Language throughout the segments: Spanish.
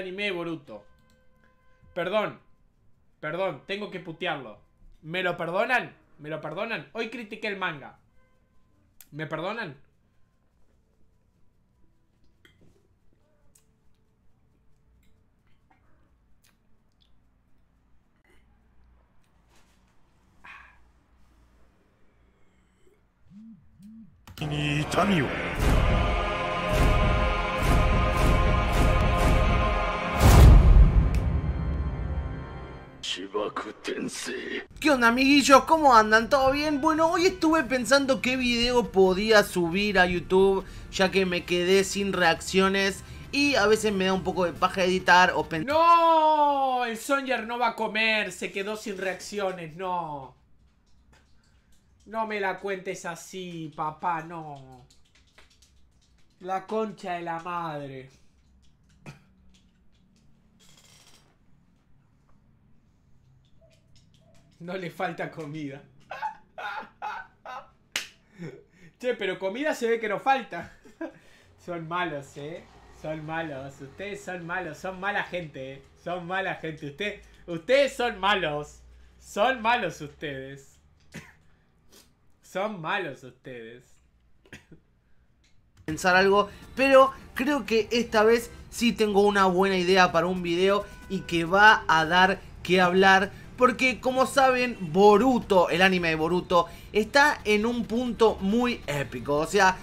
anime Boruto. Perdón. Perdón, tengo que putearlo. ¿Me lo perdonan? ¿Me lo perdonan? Hoy critiqué el manga. ¿Me perdonan? ¿Qué onda amiguillos? ¿Cómo andan? ¿Todo bien? Bueno, hoy estuve pensando qué video podía subir a YouTube ya que me quedé sin reacciones y a veces me da un poco de paja editar o pensar... ¡No! El Sonyer no va a comer, se quedó sin reacciones, no. No me la cuentes así, papá, no. La concha de la madre. No le falta comida. Che, pero comida se ve que no falta. Son malos, eh. Son malos. Ustedes son malos. Son mala gente, eh. Son mala gente. ustedes son malos. Son malos ustedes. Son malos ustedes. Pensar algo, pero creo que esta vez sí tengo una buena idea para un video y que va a dar que hablar porque como saben, Boruto, el anime de Boruto, está en un punto muy épico. O sea,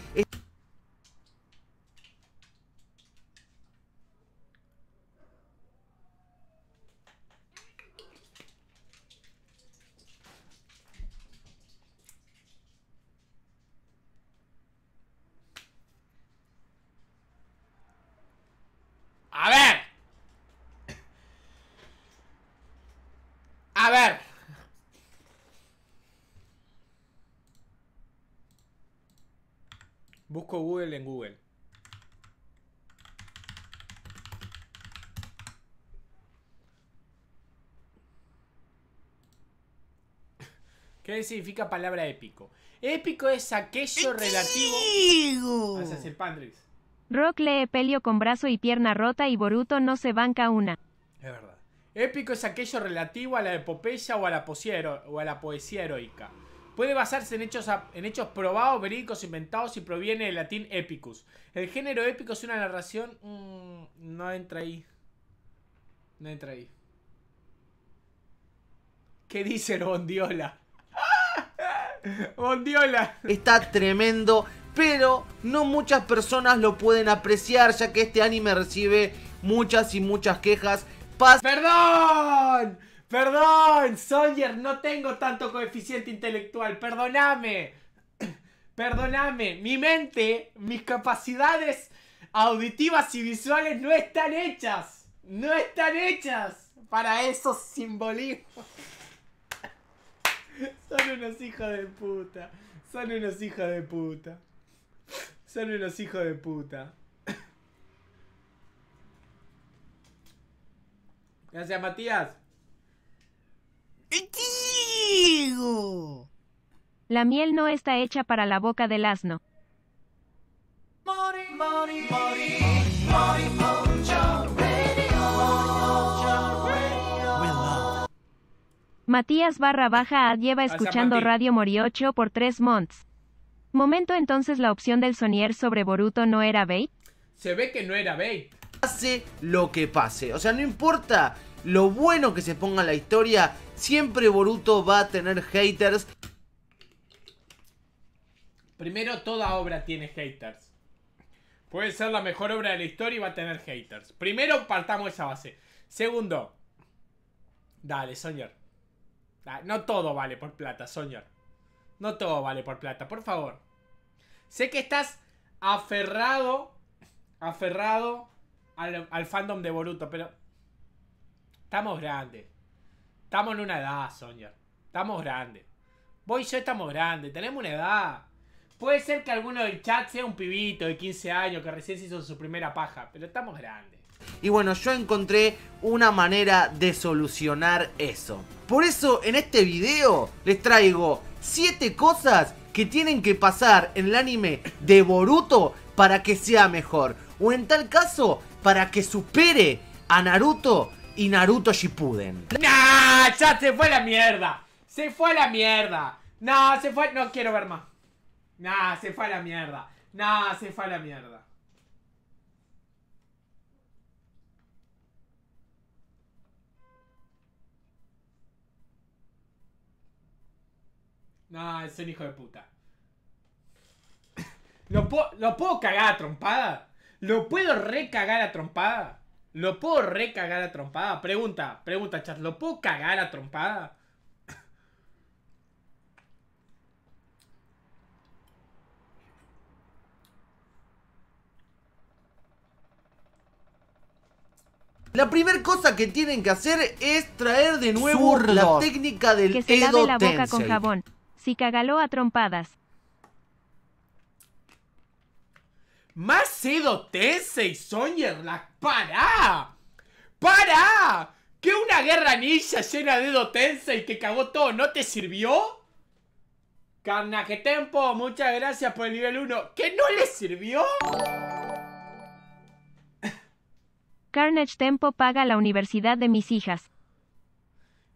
Busco Google en Google. ¿Qué significa palabra épico? Épico es aquello relativo. Ah, el pandris? Rock lee Pelio con brazo y pierna rota y Boruto no se banca una. Es verdad. Épico es aquello relativo a la epopeya o a la, poesía, o a la poesía heroica. Puede basarse en hechos, en hechos probados, verídicos, inventados y proviene del latín epicus. El género épico es una narración... Mm, no entra ahí. No entra ahí. ¿Qué dice el Bondiola? Bondiola. Está tremendo, pero no muchas personas lo pueden apreciar ya que este anime recibe muchas y muchas quejas. ¡Perdón! Perdón, Sawyer, no tengo tanto coeficiente intelectual, perdóname. Perdóname, mi mente, mis capacidades auditivas y visuales no están hechas. No están hechas para esos simbolismos. Son unos hijos de puta. Son unos hijos de puta. Son unos hijos de puta. Gracias, Matías. La miel no está hecha para la boca del asno. Matías barra baja lleva escuchando Radio Moriocho por tres months. Momento entonces la opción del Sonier sobre Boruto no era bait. Se ve que no era bait. Hace lo que pase, o sea, no importa lo bueno que se ponga la historia, siempre Boruto va a tener haters. Primero, toda obra tiene haters. Puede ser la mejor obra de la historia y va a tener haters. Primero, partamos esa base. Segundo, dale, Soñor. Ah, no todo vale por plata, Soñor. No todo vale por plata, por favor. Sé que estás aferrado, aferrado al, al fandom de Boruto, pero Estamos grandes. Estamos en una edad, Sonia, Estamos grandes. Vos y yo estamos grandes, tenemos una edad. Puede ser que alguno del chat sea un pibito de 15 años que recién se hizo su primera paja, pero estamos grandes. Y bueno, yo encontré una manera de solucionar eso. Por eso en este video les traigo 7 cosas que tienen que pasar en el anime de Boruto para que sea mejor. O en tal caso, para que supere a Naruto y Naruto Shippuden. ¡Nah! ¡Ya se fue a la mierda! ¡Se fue a la mierda! ¡No, se fue! No quiero ver más. ¡Nah! Se fue a la mierda. ¡Nah! Se fue a la mierda. No, es un hijo de puta. ¿Lo, ¿Lo puedo cagar a trompada? ¿Lo puedo recagar a trompada? ¿Lo puedo recagar a trompada? Pregunta, pregunta, chat. ¿Lo puedo cagar a trompada? La primera cosa que tienen que hacer es traer de nuevo la técnica del que se la boca con jabón. Si cagalo a trompadas. Más Tensei, Sonyer la ¡Para! ¡Para! ¿Que una guerra ninja llena de Edo y que cagó todo no te sirvió? Carnage Tempo, muchas gracias por el nivel 1. ¿Que no le sirvió? Carnage Tempo paga la universidad de mis hijas.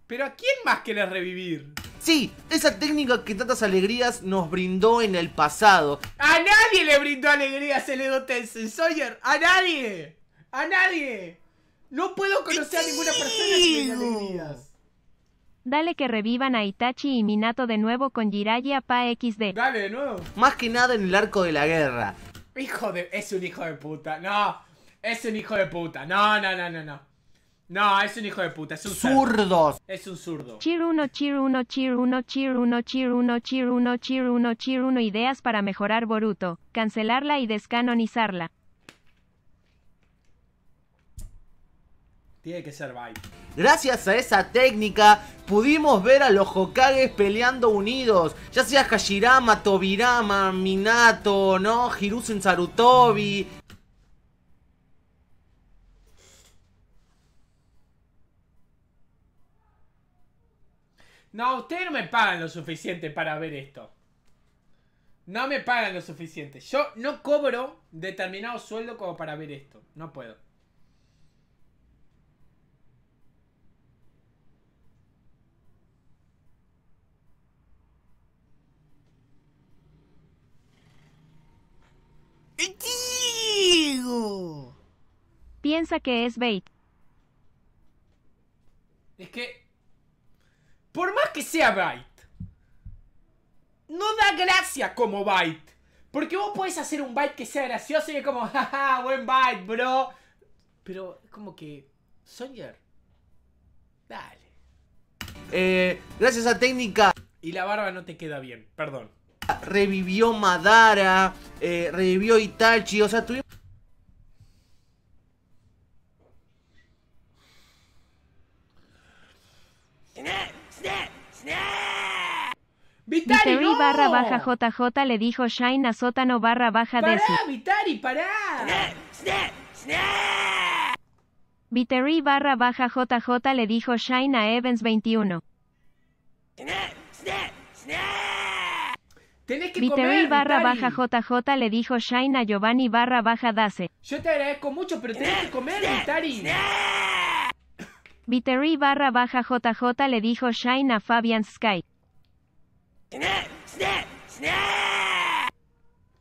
¿Pero a quién más querés revivir? Sí, esa técnica que tantas alegrías nos brindó en el pasado. A nadie le brindó alegrías el Edo Tensen, Sawyer. A nadie. A nadie. No puedo conocer a ninguna persona sin alegrías. Dale que revivan a Itachi y Minato de nuevo con Jiraiya Pa XD. Dale, de nuevo. Más que nada en el arco de la guerra. Hijo de... Es un hijo de puta. No. Es un hijo de puta. No, no, no, no, no. No, es un hijo de puta, es un zurdo. Es un zurdo. Chir uno, chir uno, chir uno, chir uno, chir uno, chir uno, chir uno, chir uno, ideas para mejorar Boruto, cancelarla y descanonizarla. Tiene que ser bye. Gracias a esa técnica pudimos ver a los Hokages peleando unidos. Ya sea Hashirama, Tobirama, Minato, ¿no? Hiruzen Sarutobi. No, ustedes no me pagan lo suficiente para ver esto. No me pagan lo suficiente. Yo no cobro determinado sueldo como para ver esto. No puedo. Piensa que es bait. Es que por más que sea byte. No da gracia como byte. Porque vos podés hacer un byte que sea gracioso y es como, jaja, buen byte, bro. Pero es como que, Songer, dale. Eh, gracias a técnica. Y la barba no te queda bien, perdón. Revivió Madara, eh, revivió Itachi, o sea, tuvimos... Vitari, barra baja JJ le dijo Shine a sótano barra baja de ¡Para, Vitari, Viteri barra baja JJ le dijo Shine a Evans 21. Tenés barra baja JJ le dijo Shine a Giovanni barra baja Dace. Yo te agradezco mucho, pero tenés que comer, Vitari. Viteri barra baja JJ le dijo Shine a Fabian Sky.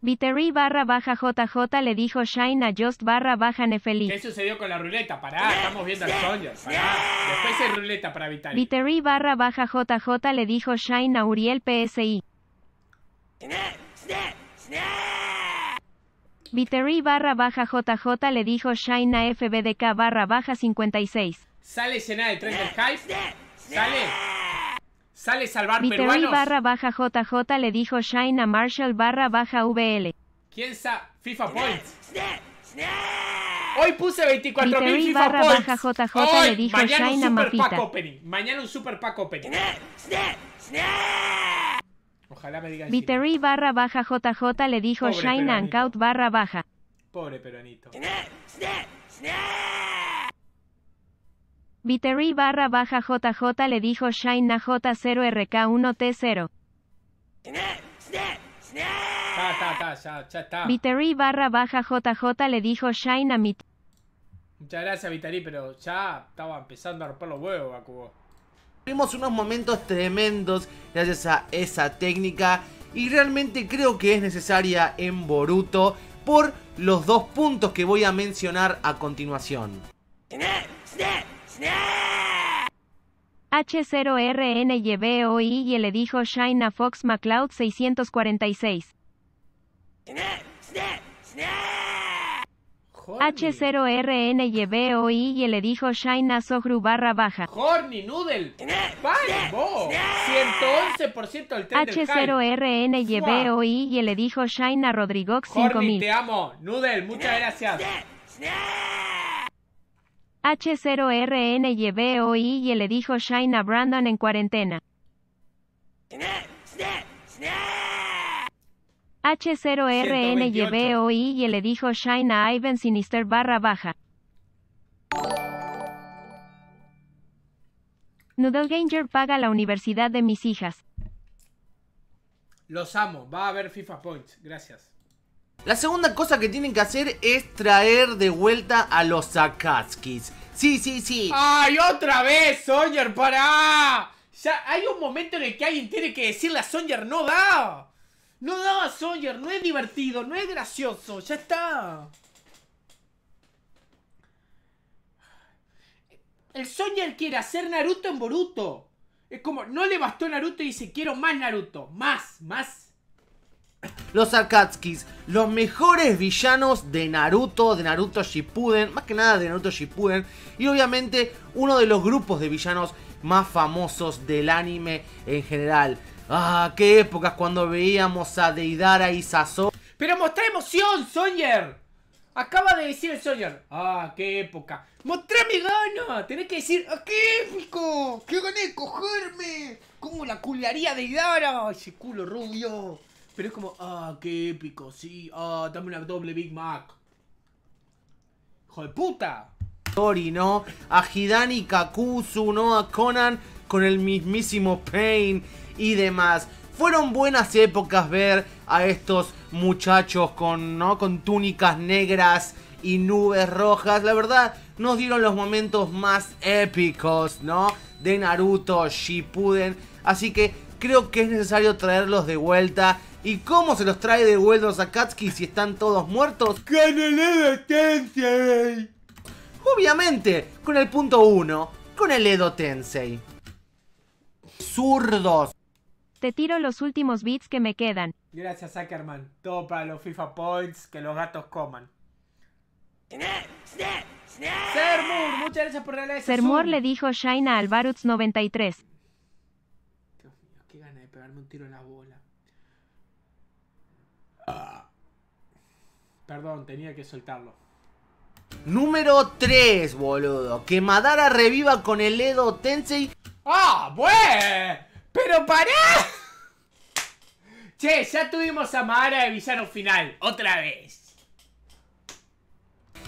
Viteri barra baja JJ le dijo Shine a Just barra baja Nefeli. ¿Qué sucedió con la ruleta? Pará, estamos viendo al Soldier. Pará. Después es ruleta para Viteri. Viteri barra baja JJ le dijo Shine a Uriel PSI. Viteri barra baja JJ le dijo Shine a FBDK barra baja 56. Sale llena del tren high. hype. Sale. Sale salvar barra baja JJ le dijo Shine a Marshall barra baja VL. ¿Quién sabe? FIFA Points. Hoy puse 24 mil FIFA barra baja JJ le dijo mañana Shine a un super pack opening. Mañana un super pack opening. Ojalá me digan. Viteri barra baja JJ le dijo Pobre Shine a barra baja. Pobre peruanito. Viteri barra baja JJ le dijo Shine a J0RK1T0. Viteri barra baja JJ le dijo Shine a mi... Muchas gracias, Viteri, pero ya estaba empezando a romper los huevos, Bakugo. Tuvimos unos momentos tremendos gracias a esa técnica y realmente creo que es necesaria en Boruto por los dos puntos que voy a mencionar a continuación. H0RNYBOI y le dijo Shine a Fox McCloud 646. H0RNYBOI y le dijo a Sohru barra baja. Horny Noodle. 111% al H0RNYBOI y le dijo a Rodrigox 5000. te amo. Noodle, muchas gracias. H0RNYBOI y le dijo Shine a Brandon en cuarentena. H0RNYBOI y le dijo Shine a Ivan Sinister barra baja. Noodle Ganger paga la universidad de mis hijas. Los amo. Va a haber FIFA Points. Gracias. La segunda cosa que tienen que hacer es traer de vuelta a los Sakatskis. Sí, sí, sí. ¡Ay, otra vez, Sonyer! para! Ya hay un momento en el que alguien tiene que decirle a Sonyer, no da. No da, Sonyer, no es divertido, no es gracioso, ya está. El Sonyer quiere hacer Naruto en Boruto. Es como, no le bastó Naruto y dice, quiero más Naruto, más, más los Akatskis, los mejores villanos de Naruto, de Naruto Shippuden, más que nada de Naruto Shippuden, y obviamente uno de los grupos de villanos más famosos del anime en general. Ah, qué épocas cuando veíamos a Deidara y Sasori. Pero mostrá emoción, Sawyer. Acaba de decir el Sawyer. Ah, qué época. ¡Mostré mi gana. Tenés que decir, ah, qué épico. Qué gané de cogerme. Cómo la culiaría Deidara. Ese culo rubio. Pero es como, ah, qué épico, sí, ah, dame una doble Big Mac. ¡Hijo de puta! Tori, ¿no? A Hidani Kakuzu, ¿no? A Conan con el mismísimo Pain y demás. Fueron buenas épocas ver a estos muchachos con, ¿no? con túnicas negras y nubes rojas. La verdad, nos dieron los momentos más épicos, ¿no? De Naruto, Shippuden. Así que creo que es necesario traerlos de vuelta ¿Y cómo se los trae de vuelta Sakatsuki si están todos muertos? ¡Con el Edo Tensei! Obviamente, con el punto 1, con el Edo Tensei. Zurdos. Te tiro los últimos bits que me quedan. Gracias, Ackerman. Todo para los FIFA Points, que los gatos coman. Sermur, muchas gracias por la Sermur le dijo Shaina al Baruts 93. Dios mío, qué gana de pegarme un tiro en la bola. Perdón, tenía que soltarlo. Número 3, boludo. Que Madara reviva con el Edo Tensei. ¡Ah, ¡Pero pará! Che, ya tuvimos a Madara de villano final, otra vez.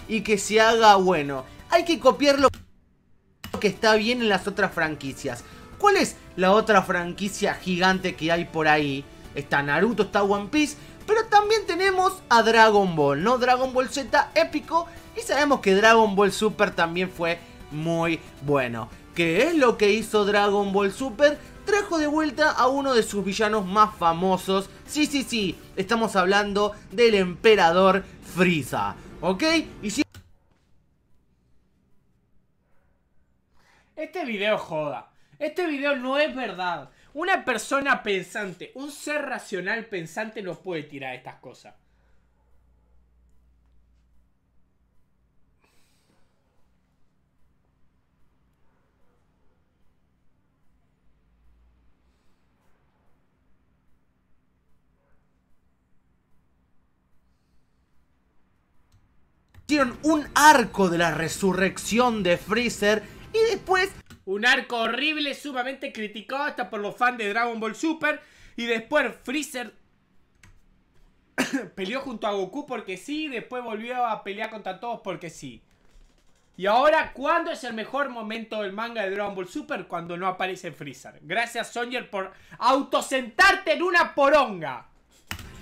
Y que se haga bueno. Hay que copiar lo que está bien en las otras franquicias. ¿Cuál es la otra franquicia gigante que hay por ahí? Está Naruto, está One Piece pero también tenemos a Dragon Ball, ¿no? Dragon Ball Z épico. Y sabemos que Dragon Ball Super también fue muy bueno. ¿Qué es lo que hizo Dragon Ball Super? Trajo de vuelta a uno de sus villanos más famosos. Sí, sí, sí. Estamos hablando del emperador Frieza. ¿Ok? Y si... Este video joda. Este video no es verdad. Una persona pensante, un ser racional pensante no puede tirar estas cosas. un arco de la resurrección de Freezer y después un arco horrible, sumamente criticado hasta por los fans de Dragon Ball Super. Y después Freezer peleó junto a Goku porque sí. Después volvió a pelear contra todos porque sí. Y ahora, ¿cuándo es el mejor momento del manga de Dragon Ball Super? Cuando no aparece Freezer. Gracias, Sonyer por autosentarte en una poronga.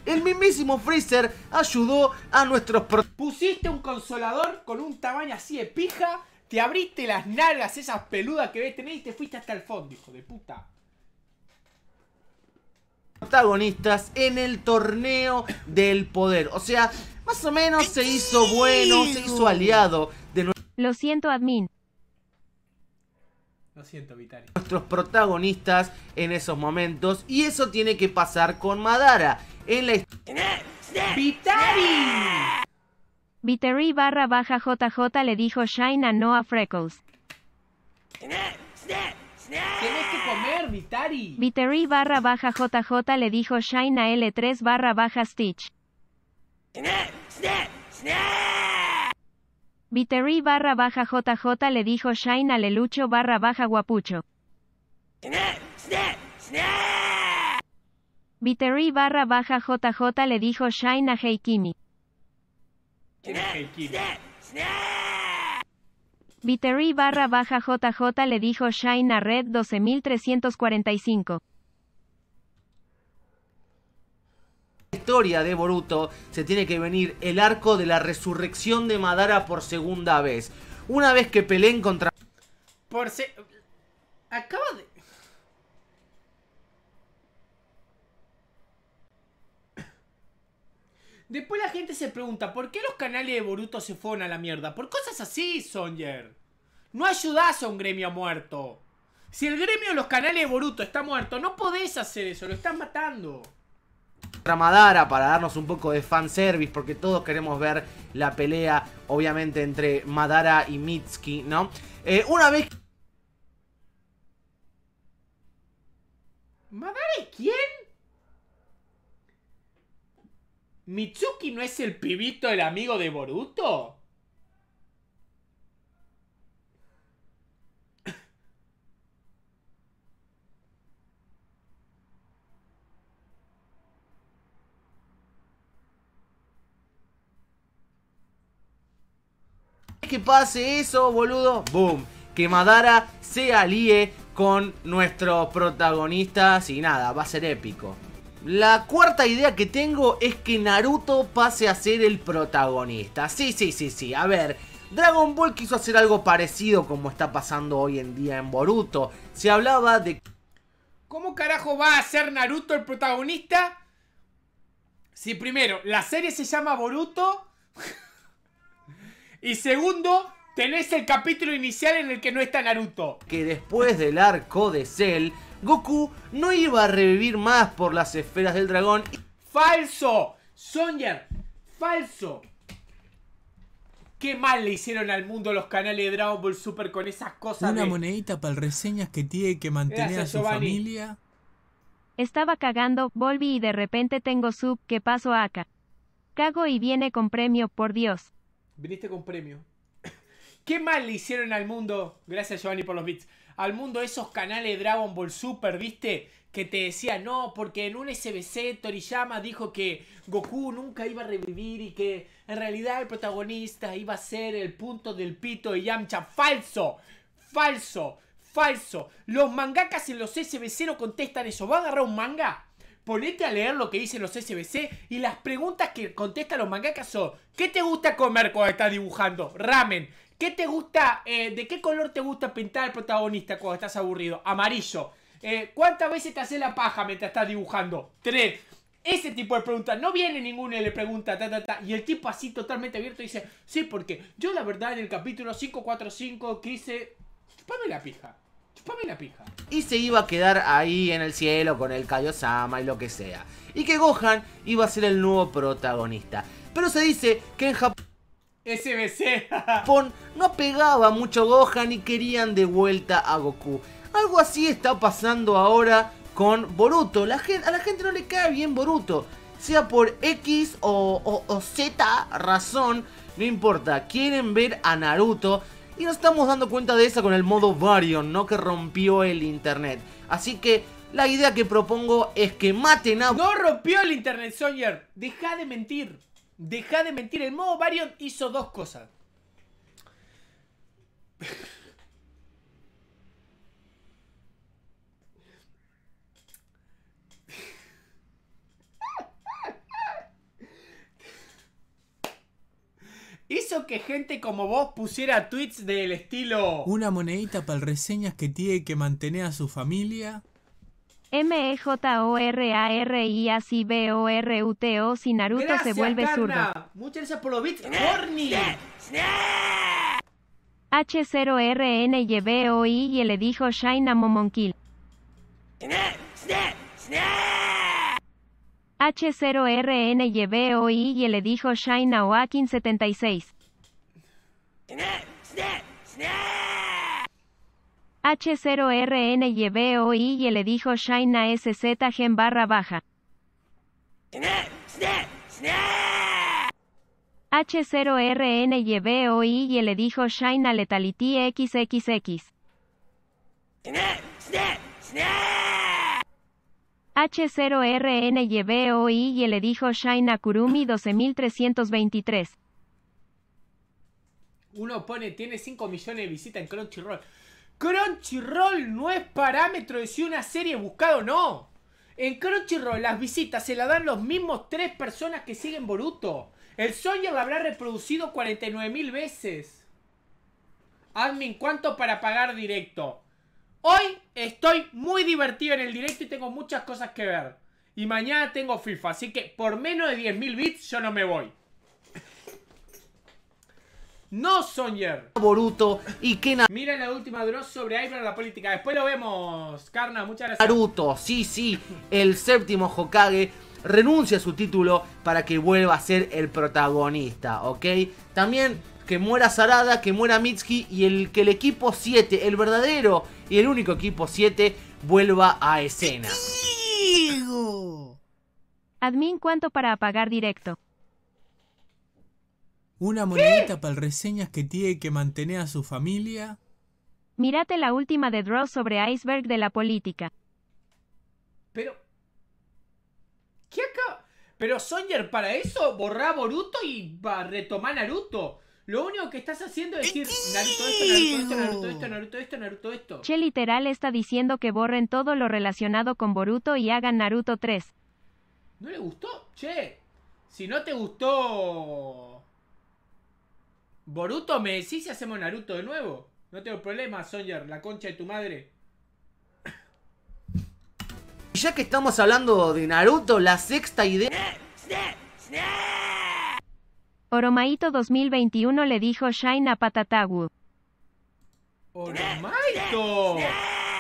El mismísimo Freezer ayudó a nuestros... Pusiste un consolador con un tamaño así de pija te abriste las nalgas esas peludas que ves tenés y te fuiste hasta el fondo, hijo de puta. Protagonistas en el torneo del poder. O sea, más o menos se hizo bueno, se hizo aliado de Lo siento, admin. Lo siento, Vitari. Nuestros protagonistas en esos momentos. Y eso tiene que pasar con Madara. En la ¡Vitari! Viteri barra baja JJ le dijo Shine a Noah Freckles. Tienes Vitari. barra baja JJ le dijo Shine a L3 barra baja Stitch. Viteri barra baja JJ le dijo Shine a Lelucho barra baja Guapucho. Viteri barra baja JJ le dijo Shine a Heikimi. Viteri barra baja JJ le dijo Shine a Red 12345. historia de Boruto se tiene que venir el arco de la resurrección de Madara por segunda vez. Una vez que peleen contra... Por se... Acaba de... Después la gente se pregunta, ¿por qué los canales de Boruto se fueron a la mierda? Por cosas así, Songer. No ayudás a un gremio muerto. Si el gremio de los canales de Boruto está muerto, no podés hacer eso, lo estás matando. Ramadara para darnos un poco de fanservice, porque todos queremos ver la pelea, obviamente, entre Madara y Mitsuki, ¿no? Eh, una vez. ¿Madara y quién? ¿Mitsuki no es el pibito, el amigo de Boruto? que pase eso, boludo, boom, que Madara se alíe con nuestros protagonistas y nada, va a ser épico. La cuarta idea que tengo es que Naruto pase a ser el protagonista. Sí, sí, sí, sí. A ver, Dragon Ball quiso hacer algo parecido como está pasando hoy en día en Boruto. Se hablaba de... ¿Cómo carajo va a ser Naruto el protagonista? Si primero, la serie se llama Boruto. y segundo, tenés el capítulo inicial en el que no está Naruto. Que después del arco de Cell Goku no iba a revivir más por las esferas del dragón. ¡Falso! Sonya, falso. Qué mal le hicieron al mundo los canales de Dragon Ball Super con esas cosas. Una monedita para el reseñas que tiene que mantener a su familia. Estaba cagando, volví y de repente tengo sub que paso acá. Cago y viene con premio, por Dios. Viniste con premio. Qué mal le hicieron al mundo. Gracias Giovanni por los bits al mundo esos canales Dragon Ball Super, ¿viste? Que te decía, no, porque en un SBC Toriyama dijo que Goku nunca iba a revivir y que en realidad el protagonista iba a ser el punto del pito de Yamcha. ¡Falso! ¡Falso! ¡Falso! Los mangakas en los SBC no contestan eso. ¿Va a agarrar un manga? ponete a leer lo que dicen los SBC y las preguntas que contestan los mangakas son ¿Qué te gusta comer cuando estás dibujando? Ramen. ¿Qué te gusta, eh, de qué color te gusta pintar el protagonista cuando estás aburrido? Amarillo. Eh, ¿Cuántas veces te hace la paja mientras estás dibujando? Tres. Ese tipo de preguntas. No viene ninguno y le pregunta, ta, ta, ta. Y el tipo así totalmente abierto dice, sí, porque yo la verdad en el capítulo 545 quise... Chupame la pija. Chupame la pija. Y se iba a quedar ahí en el cielo con el Kaiosama y lo que sea. Y que Gohan iba a ser el nuevo protagonista. Pero se dice que en Japón... SBC. Pon no pegaba mucho Gohan y querían de vuelta a Goku. Algo así está pasando ahora con Boruto. La gente, a la gente no le cae bien Boruto. Sea por X o, Z razón, no importa. Quieren ver a Naruto. Y nos estamos dando cuenta de eso con el modo Varion, ¿no? Que rompió el internet. Así que la idea que propongo es que maten a... No rompió el internet, Sawyer. Deja de mentir. Deja de mentir. El modo Marion hizo dos cosas. hizo que gente como vos pusiera tweets del estilo... Una monedita para el reseñas que tiene que mantener a su familia. M-E-J-O-R-A-R-I-A-C-B-O-R-U-T-O si Naruto se vuelve zurdo. Muchas gracias por los bits. b eh, eh, eh. h 0 y le dijo Shaina Momonkil h 0 r n y b o i y le dijo Shaina 76. H0RNYBOI y le dijo Shaina SZ gen barra baja. H0RNYBOI y le dijo Shaina Letality XXX. H0RNYBOI y le dijo Shaina Kurumi 12323. Uno pone, tiene 5 millones de visitas en Crunchyroll. Crunchyroll no es parámetro de si una serie es buscada o no. En Crunchyroll las visitas se las dan los mismos tres personas que siguen Boruto. El Sawyer lo habrá reproducido 49.000 veces. Admin, ¿cuánto para pagar directo? Hoy estoy muy divertido en el directo y tengo muchas cosas que ver. Y mañana tengo FIFA, así que por menos de 10.000 bits yo no me voy. No Sonyer. Boruto y Mira la última Dross sobre en la política. Después lo vemos, Carna. Muchas gracias. Naruto, sí, sí. El séptimo Hokage renuncia a su título para que vuelva a ser el protagonista, ¿ok? También que muera Sarada, que muera Mitsuki y el, que el equipo 7, el verdadero y el único equipo 7, vuelva a escena. Admin, ¿cuánto para apagar directo? Una monedita para para reseñas que tiene que mantener a su familia. Mirate la última de Draw sobre iceberg de la política. Pero. ¿Qué acá? Pero Sonyer, para eso borrá Boruto y va a retomar Naruto. Lo único que estás haciendo es decir Naruto esto, Naruto esto, Naruto esto, Naruto esto, Naruto esto. Che literal está diciendo que borren todo lo relacionado con Boruto y hagan Naruto 3. ¿No le gustó? Che, si no te gustó Boruto, ¿me decís si hacemos Naruto de nuevo? No tengo problema, Sawyer. la concha de tu madre. Y ya que estamos hablando de Naruto, la sexta idea... Oromaito 2021 le dijo Shine a Patatagu. ¡Oromaito!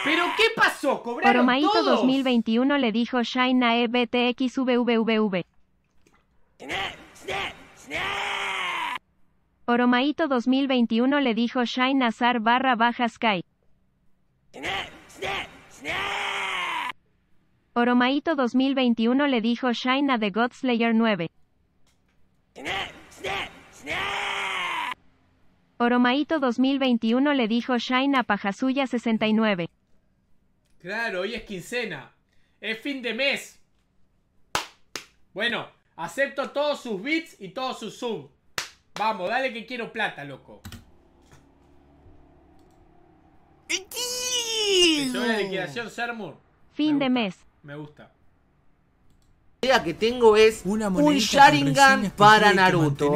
¿Pero qué pasó? ¿Cobraron Oromaito 2021 le dijo Shine a EBTXVVVV. Oromaito 2021 le dijo Shine Nazar barra baja Sky. Oromaito 2021 le dijo Shine a The Godslayer 9. Oromaito 2021 le dijo Shine a Pajasuya 69. Claro, hoy es quincena. Es fin de mes. Bueno, acepto todos sus bits y todos sus zooms Vamos, dale que quiero plata, loco. liquidación, Fin de mes. Me gusta. La idea que tengo es un Sharingan para Naruto.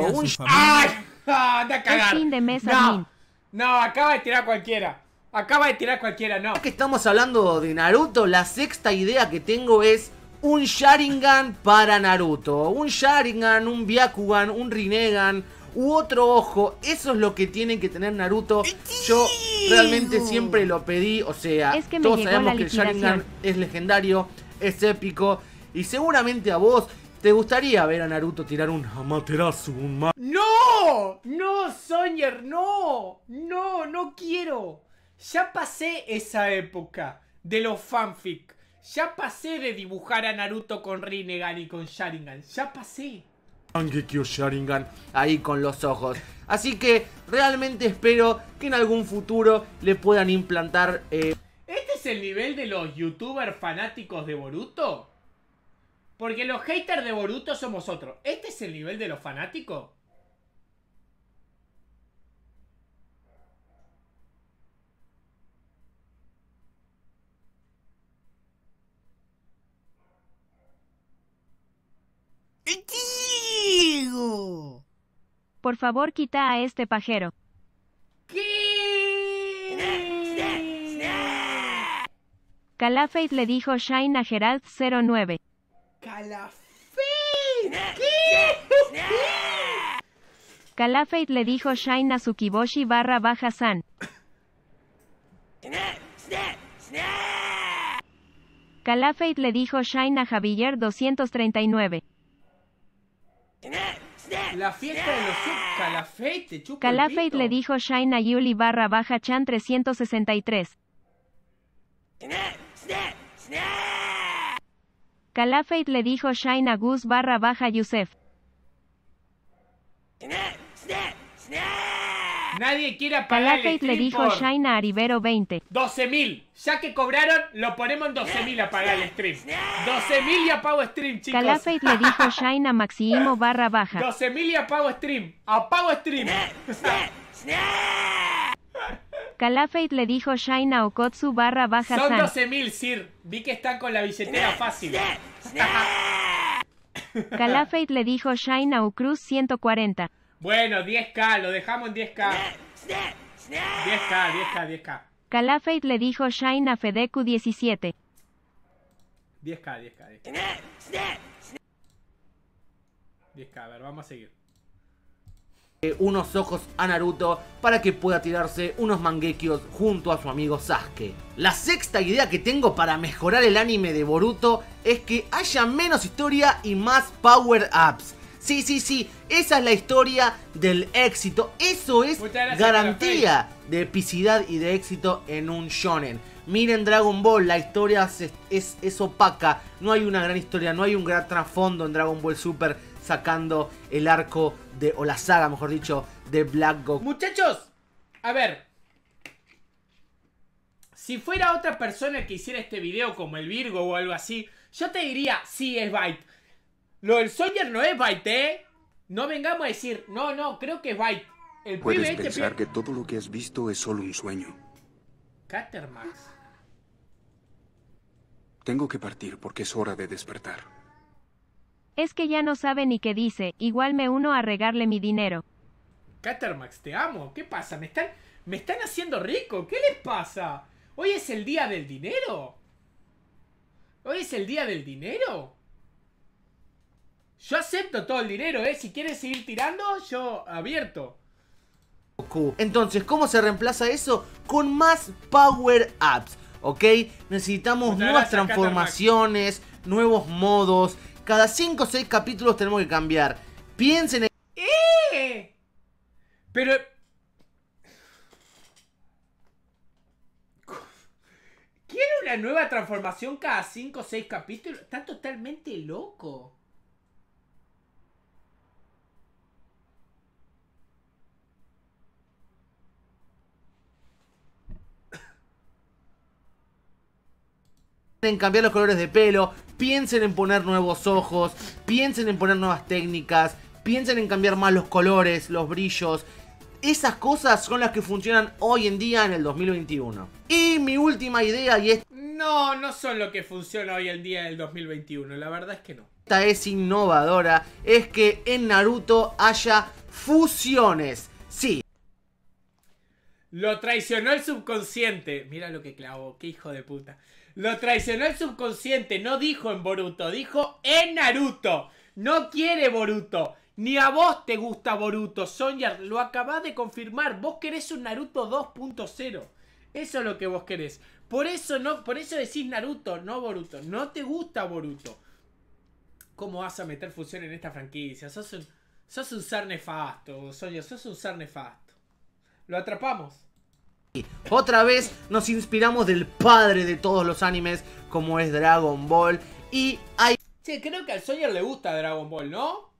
¡Ay! Ah, ¡Anda cagar! Fin de mes, no. no, acaba de tirar cualquiera. Acaba de tirar cualquiera, no. Es que estamos hablando de Naruto, la sexta idea que tengo es un Sharingan para Naruto. Un Sharingan, un Byakugan, un Rinnegan, u otro ojo. Eso es lo que tiene que tener Naruto. Yo realmente siempre lo pedí. O sea, es que todos sabemos que el Sharingan es legendario, es épico. Y seguramente a vos ¿Te gustaría ver a Naruto tirar un Amaterasu, un ¡No! ¡No, Soñer! ¡No! ¡No, no quiero! Ya pasé esa época de los fanfic. Ya pasé de dibujar a Naruto con Rinnegan y con Sharingan. Ya pasé. Sharingan ahí con los ojos. Así que realmente espero que en algún futuro le puedan implantar... Eh, ¿Este es el nivel de los youtubers fanáticos de Boruto? Porque los haters de Boruto somos otros. ¿Este es el nivel de los fanáticos? Por favor, quita a este pajero. ¿Qué? Calafate le dijo Shine a Gerald 09. ¿Calafate? le dijo Shine a Tsukiboshi barra baja san. Calafate le dijo Shine a Javier 239. La fiesta de los Calafate Calafate le dijo Shine a Yuli barra baja Chan 363. Calafate le dijo Shine a Gus barra baja Yusef. Nadie quiere apagar le dijo Shaina Arivero 20. 12.000. Ya que cobraron, lo ponemos en 12.000 a pagar el stream. 12.000 y apago stream, chicos. Calafate le dijo Shaina Maximo barra baja. 12.000 y apago stream. Apago stream. Calafate le dijo Shaina Okotsu barra baja Son 12.000, Sir. Vi que están con la billetera fácil. Calafate le dijo Shaina Ucruz 140. Bueno, 10k, lo dejamos en 10k. 10k, 10k, 10k. Calafate le dijo Shine a Fedeku 17. 10k, 10k, 10k. 10k, a ver, vamos a seguir. Eh, unos ojos a Naruto para que pueda tirarse unos manguequios junto a su amigo Sasuke. La sexta idea que tengo para mejorar el anime de Boruto es que haya menos historia y más power-ups. Sí, sí, sí. Esa es la historia del éxito. Eso es garantía de epicidad y de éxito en un shonen. Miren Dragon Ball, la historia es, es, opaca. No hay una gran historia, no hay un gran trasfondo en Dragon Ball Super sacando el arco de, o la saga, mejor dicho, de Black Goku. Muchachos, a ver. Si fuera otra persona que hiciera este video como el Virgo o algo así, yo te diría, sí, es Byte. Lo del Soldier no es Byte, ¿eh? No vengamos a decir, no, no, creo que es Byte. El Puedes este pensar que todo lo que has visto es solo un sueño. Catermax. Tengo que partir porque es hora de despertar. Es que ya no sabe ni qué dice, igual me uno a regarle mi dinero. Catermax, te amo. ¿Qué pasa? ¿Me están, me están haciendo rico? ¿Qué les pasa? ¿Hoy es el día del dinero? ¿Hoy es el día del dinero? Yo acepto todo el dinero, ¿eh? Si quieres seguir tirando, yo abierto. Entonces, ¿cómo se reemplaza eso? Con más power Apps ¿ok? Necesitamos nuevas transformaciones, nuevos modos. Cada 5 o 6 capítulos tenemos que cambiar. Piensen en... ¡Eh! Pero... ¿Quiere una nueva transformación cada 5 o 6 capítulos? Está totalmente loco. en cambiar los colores de pelo, piensen en poner nuevos ojos, piensen en poner nuevas técnicas, piensen en cambiar más los colores, los brillos. Esas cosas son las que funcionan hoy en día en el 2021. Y mi última idea y es... No, no son lo que funciona hoy en día en el 2021, la verdad es que no. Esta es innovadora, es que en Naruto haya fusiones. Sí, lo traicionó el subconsciente. Mira lo que clavó, qué hijo de puta. Lo traicionó el subconsciente, no dijo en Boruto, dijo en Naruto. No quiere Boruto. Ni a vos te gusta Boruto, Sonya, lo acabás de confirmar. Vos querés un Naruto 2.0. Eso es lo que vos querés. Por eso no, por eso decís Naruto, no Boruto. No te gusta Boruto. ¿Cómo vas a meter función en esta franquicia? Sos un, sos un nefasto, Sonya, sos un ser nefasto. Lo atrapamos. Otra vez nos inspiramos del padre de todos los animes, como es Dragon Ball. Y hay. Che, creo que al Sawyer le gusta Dragon Ball, ¿no?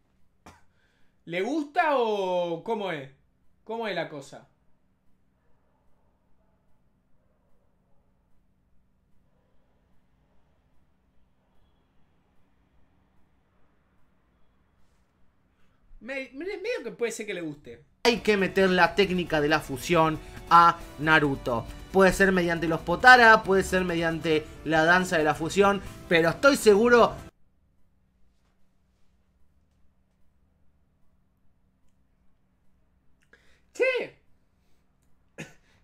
¿Le gusta o cómo es? ¿Cómo es la cosa? Me, medio que puede ser que le guste. Hay que meter la técnica de la fusión a Naruto. Puede ser mediante los Potara, puede ser mediante la danza de la fusión, pero estoy seguro... Che,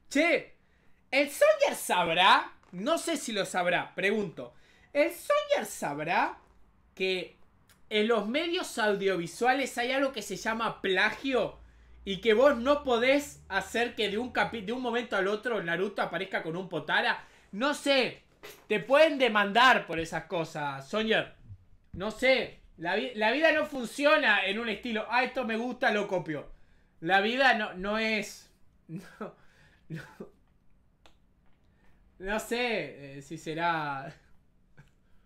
che, ¿el Sawyer sabrá? No sé si lo sabrá, pregunto. ¿El Sawyer sabrá que en los medios audiovisuales hay algo que se llama plagio? y que vos no podés hacer que de un, capi de un momento al otro Naruto aparezca con un Potara. No sé, te pueden demandar por esas cosas, Sonyer No sé, la, vida no funciona en un estilo, ah, esto me gusta, lo copio. La vida no, no es... No, sé eh, si será...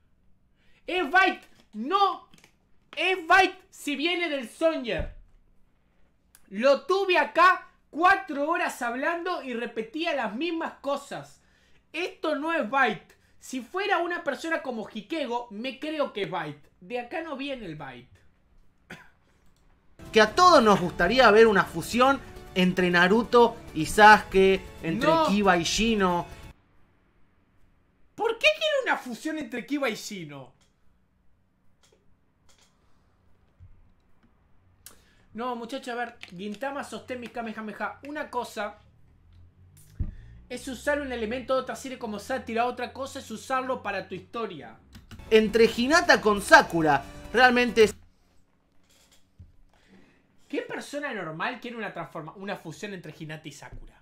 Es Byte, no. Es Byte si viene del Sonyer lo tuve acá cuatro horas hablando y repetía las mismas cosas. Esto no es byte. Si fuera una persona como jikego me creo que es byte. De acá no viene el byte. Que a todos nos gustaría ver una fusión entre Naruto y Sasuke, entre Kiba y Shino. ¿Por qué quiere una fusión entre Kiba y Shino? No, muchachos, a ver, Gintama sostén mis Kamehameha. Una cosa es usar un elemento de otra serie como sátira, otra cosa es usarlo para tu historia. Entre Ginata con Sakura, realmente es... ¿Qué persona normal quiere una, transforma una fusión entre Hinata y Sakura?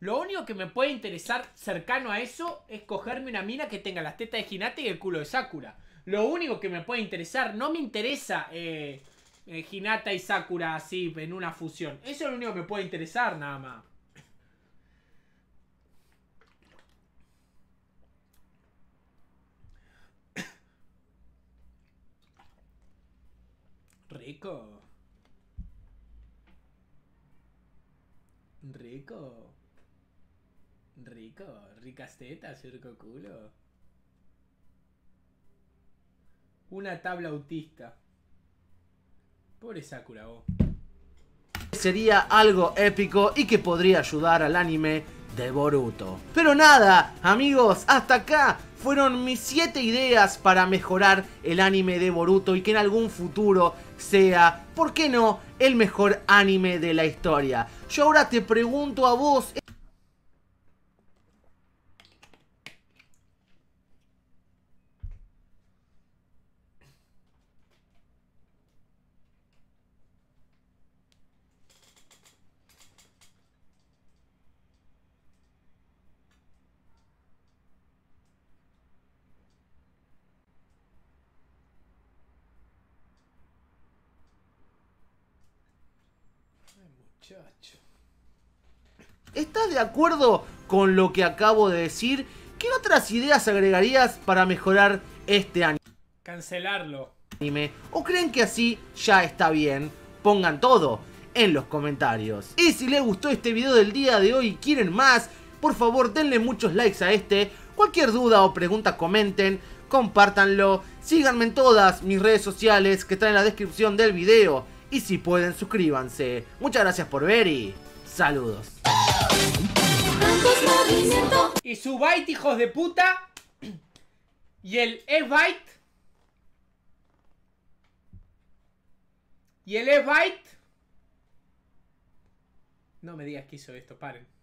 Lo único que me puede interesar cercano a eso es cogerme una mina que tenga las tetas de Hinata y el culo de Sakura. Lo único que me puede interesar, no me interesa eh, eh, Hinata y Sakura así en una fusión. Eso es lo único que me puede interesar nada más. Rico. Rico. Rico. Ricas tetas, circo culo. Una tabla autista. Pobre Sakura, Sería algo épico y que podría ayudar al anime de Boruto. Pero nada, amigos, hasta acá fueron mis 7 ideas para mejorar el anime de Boruto y que en algún futuro sea, ¿por qué no?, el mejor anime de la historia. Yo ahora te pregunto a vos, ¿Estás de acuerdo con lo que acabo de decir? ¿Qué otras ideas agregarías para mejorar este año? Cancelarlo. ¿O creen que así ya está bien? Pongan todo en los comentarios. Y si les gustó este video del día de hoy y quieren más, por favor denle muchos likes a este. Cualquier duda o pregunta comenten, compártanlo. Síganme en todas mis redes sociales que están en la descripción del video y si pueden suscríbanse. Muchas gracias por ver y saludos. Y su byte, hijos de puta. Y el e-byte. Y el e bite No me digas que hizo esto, paren.